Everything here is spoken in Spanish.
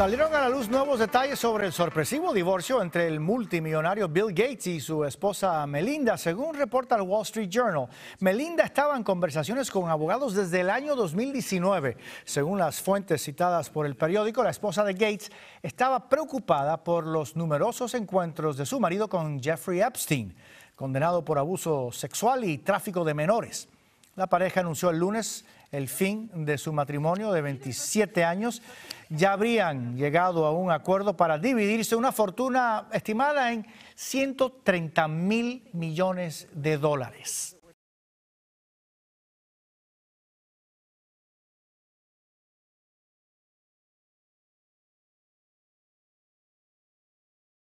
Salieron a la luz nuevos detalles sobre el sorpresivo divorcio entre el multimillonario Bill Gates y su esposa Melinda. Según reporta el Wall Street Journal, Melinda estaba en conversaciones con abogados desde el año 2019. Según las fuentes citadas por el periódico, la esposa de Gates estaba preocupada por los numerosos encuentros de su marido con Jeffrey Epstein, condenado por abuso sexual y tráfico de menores. La pareja anunció el lunes el fin de su matrimonio de 27 años. Ya habrían llegado a un acuerdo para dividirse una fortuna estimada en 130 mil millones de dólares.